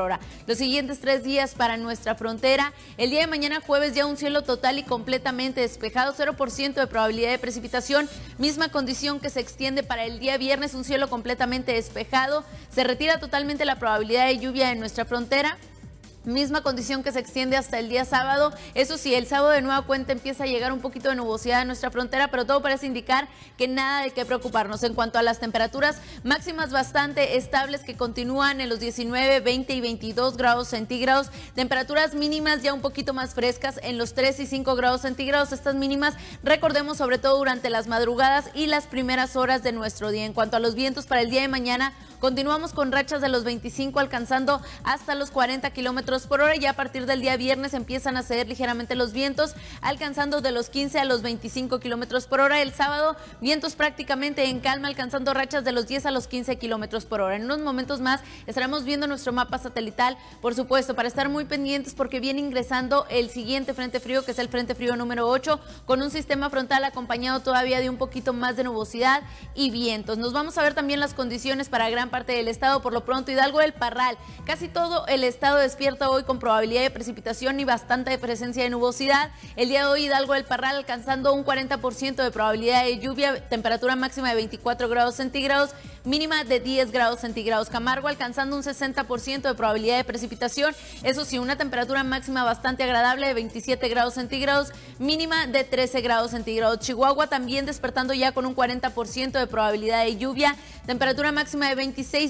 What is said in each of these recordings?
hora. Los siguientes tres días para nuestra frontera. El día de mañana jueves ya un cielo total y completamente despejado, 0% de probabilidad de precipitación, misma condición que se extiende para el día viernes, un cielo completamente despejado. Se retira totalmente la probabilidad de lluvia en nuestra frontera. Misma condición que se extiende hasta el día sábado. Eso sí, el sábado de nueva cuenta empieza a llegar un poquito de nubosidad a nuestra frontera, pero todo parece indicar que nada de qué preocuparnos. En cuanto a las temperaturas máximas bastante estables que continúan en los 19, 20 y 22 grados centígrados, temperaturas mínimas ya un poquito más frescas en los 3 y 5 grados centígrados. Estas mínimas recordemos sobre todo durante las madrugadas y las primeras horas de nuestro día. En cuanto a los vientos para el día de mañana, Continuamos con rachas de los 25 alcanzando hasta los 40 kilómetros por hora. Ya a partir del día viernes empiezan a ceder ligeramente los vientos, alcanzando de los 15 a los 25 kilómetros por hora. El sábado, vientos prácticamente en calma, alcanzando rachas de los 10 a los 15 kilómetros por hora. En unos momentos más estaremos viendo nuestro mapa satelital, por supuesto, para estar muy pendientes porque viene ingresando el siguiente frente frío, que es el frente frío número 8, con un sistema frontal acompañado todavía de un poquito más de nubosidad y vientos. Nos vamos a ver también las condiciones para gran parte del estado. Por lo pronto, Hidalgo del Parral. Casi todo el estado despierta hoy con probabilidad de precipitación y bastante presencia de nubosidad. El día de hoy, Hidalgo del Parral alcanzando un 40% de probabilidad de lluvia, temperatura máxima de 24 grados centígrados, mínima de 10 grados centígrados. Camargo alcanzando un 60% de probabilidad de precipitación. Eso sí, una temperatura máxima bastante agradable de 27 grados centígrados, mínima de 13 grados centígrados. Chihuahua también despertando ya con un 40% de probabilidad de lluvia, temperatura máxima de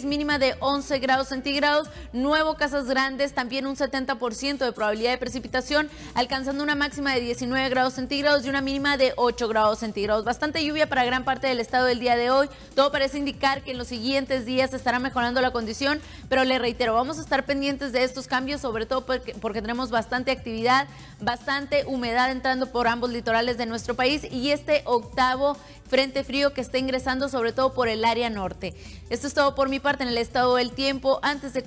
mínima de 11 grados centígrados. Nuevo Casas Grandes, también un 70% de probabilidad de precipitación, alcanzando una máxima de 19 grados centígrados y una mínima de 8 grados centígrados. Bastante lluvia para gran parte del estado del día de hoy. Todo parece indicar que en los siguientes días estará mejorando la condición, pero le reitero, vamos a estar pendientes de estos cambios, sobre todo porque, porque tenemos bastante actividad, bastante humedad entrando por ambos litorales de nuestro país y este octavo frente frío que está ingresando sobre todo por el área norte. Esto es todo por por mi parte, en el estado del tiempo, antes de